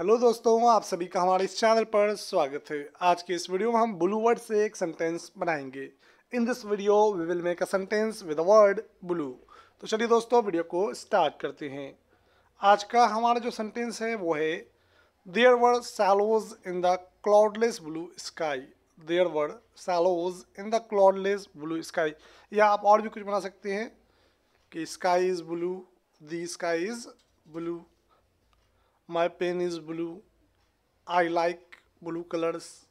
hello दोस्तों आप सभी का हमारे इस चैनल पर स्वागत है आज के इस वीडियो में हम ब्लू वर्ड से एक सेंटेंस बनाएंगे in this video we will make a sentence with a word blue तो चलिए दोस्तों वीडियो को स्टार्ट करते हैं आज का हमारा जो सेंटेंस है वो है there were swallows in the cloudless blue sky there were swallows in the cloudless blue sky या आप और भी कुछ बना सकते हैं कि sky is blue the sky is blue my pen is blue i like blue colors